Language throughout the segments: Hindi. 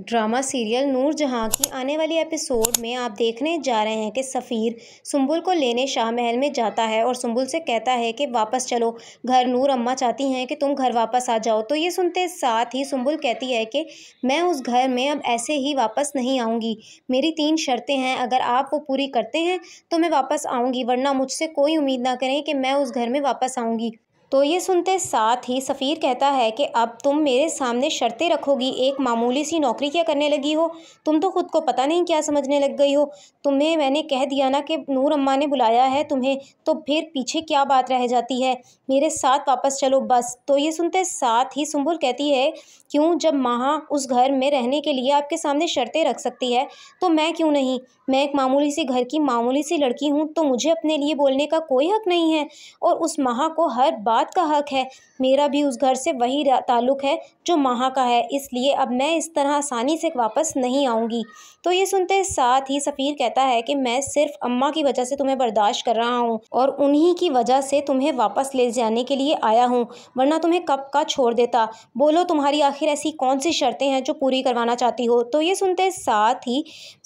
ड्रामा सीरियल जहाँ की आने वाली एपिसोड में आप देखने जा रहे हैं कि सफ़ीर सुम्बुल को लेने शाह महल में जाता है और सुम्बुल से कहता है कि वापस चलो घर नूर अम्मा चाहती हैं कि तुम घर वापस आ जाओ तो ये सुनते साथ ही सुम्बुल कहती है कि मैं उस घर में अब ऐसे ही वापस नहीं आऊँगी मेरी तीन शर्तें हैं अगर आप वो पूरी करते हैं तो मैं वापस आऊँगी वरना मुझसे कोई उम्मीद ना करें कि मैं उस घर में वापस आऊँगी तो ये सुनते साथ ही सफ़ीर कहता है कि अब तुम मेरे सामने शर्तें रखोगी एक मामूली सी नौकरी क्या करने लगी हो तुम तो ख़ुद को पता नहीं क्या समझने लग गई हो तुम्हें मैंने कह दिया ना कि नूर अम्मा ने बुलाया है तुम्हें तो फिर पीछे क्या बात रह जाती है मेरे साथ वापस चलो बस तो ये सुनते साथ ही सुम्बुल कहती है क्यों जब माँ उस घर में रहने के लिए आपके सामने शर्तें रख सकती है तो मैं क्यों नहीं मैं एक मामूली सी घर की मामूली सी लड़की हूँ तो मुझे अपने लिए बोलने का कोई हक नहीं है और उस माँ को हर बार बात का हक है मेरा भी उस घर से वही ताल्लुक़ है जो महा का है इसलिए अब मैं इस तरह आसानी से वापस नहीं आऊँगी तो ये सुनते साथ ही सफ़ीर कहता है कि मैं सिर्फ अम्मा की वजह से तुम्हें बर्दाश्त कर रहा हूँ और उन्हीं की वजह से तुम्हें वापस ले जाने के लिए आया हूँ वरना तुम्हें कब का छोड़ देता बोलो तुम्हारी आखिर ऐसी कौन सी शर्तें हैं जो पूरी करवाना चाहती हो तो ये सुनते साथ ही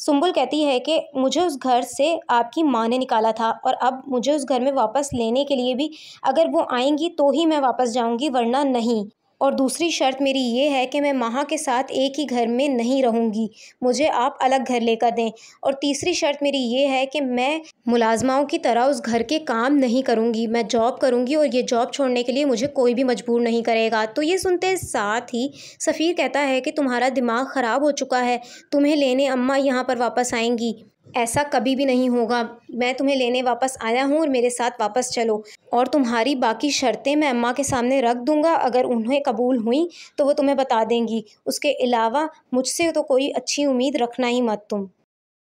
सुम्बुल कहती है कि मुझे उस घर से आपकी माँ ने निकाला था और अब मुझे उस घर में वापस लेने के लिए भी अगर वो आएंगी जाएंगी तो ही मैं वापस जाऊंगी वरना नहीं और दूसरी शर्त मेरी ये है कि मैं माहा के साथ एक ही घर में नहीं रहूँगी मुझे आप अलग घर लेकर दें और तीसरी शर्त मेरी ये है कि मैं मुलाजमाओं की तरह उस घर के काम नहीं करूँगी मैं जॉब करूँगी और ये जॉब छोड़ने के लिए मुझे कोई भी मजबूर नहीं करेगा तो ये सुनते साथ ही सफ़ीर कहता है कि तुम्हारा दिमाग ख़राब हो चुका है तुम्हें लेने अम्मा यहाँ पर वापस आएंगी ऐसा कभी भी नहीं होगा मैं तुम्हें लेने वापस आया हूँ और मेरे साथ वापस चलो और तुम्हारी बाकी शर्तें मैं अम्मा के सामने रख दूँगा अगर उन्हें कबूल हुई तो वो तुम्हें बता देंगी उसके अलावा मुझसे तो कोई अच्छी उम्मीद रखना ही मत तुम